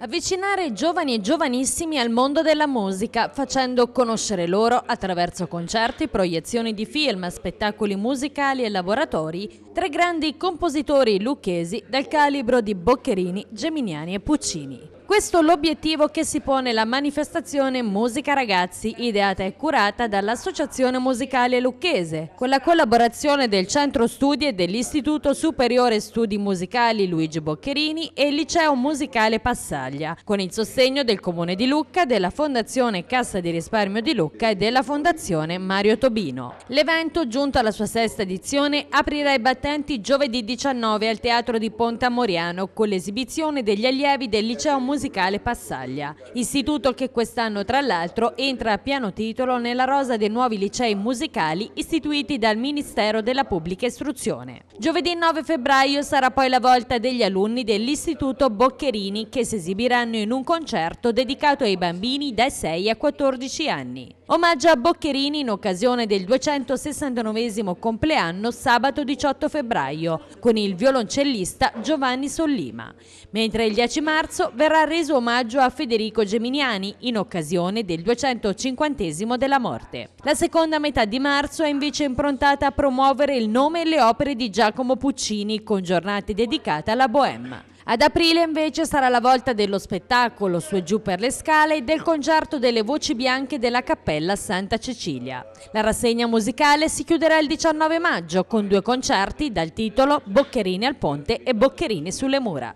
Avvicinare giovani e giovanissimi al mondo della musica, facendo conoscere loro, attraverso concerti, proiezioni di film, spettacoli musicali e laboratori, tre grandi compositori lucchesi dal calibro di Boccherini, Geminiani e Puccini. Questo è l'obiettivo che si pone la manifestazione Musica Ragazzi, ideata e curata dall'Associazione Musicale Lucchese, con la collaborazione del Centro Studi e dell'Istituto Superiore Studi Musicali Luigi Boccherini e il Liceo Musicale Passaglia, con il sostegno del Comune di Lucca, della Fondazione Cassa di Risparmio di Lucca e della Fondazione Mario Tobino. L'evento, giunto alla sua sesta edizione, aprirà i battenti giovedì 19 al Teatro di Ponte Amoriano con l'esibizione degli allievi del Liceo Musicale musicale Passaglia, istituto che quest'anno tra l'altro entra a piano titolo nella rosa dei nuovi licei musicali istituiti dal Ministero della Pubblica Istruzione. Giovedì 9 febbraio sarà poi la volta degli alunni dell'Istituto Boccherini che si esibiranno in un concerto dedicato ai bambini dai 6 a 14 anni. Omaggio a Boccherini in occasione del 269 compleanno sabato 18 febbraio con il violoncellista Giovanni Sollima, mentre il 10 marzo verrà reso omaggio a Federico Geminiani in occasione del 250 della morte. La seconda metà di marzo è invece improntata a promuovere il nome e le opere di Giacomo Puccini con giornate dedicate alla Bohème. Ad aprile invece sarà la volta dello spettacolo su e giù per le scale e del concerto delle voci bianche della Cappella Santa Cecilia. La rassegna musicale si chiuderà il 19 maggio con due concerti dal titolo Boccherini al ponte e Boccherini sulle mura.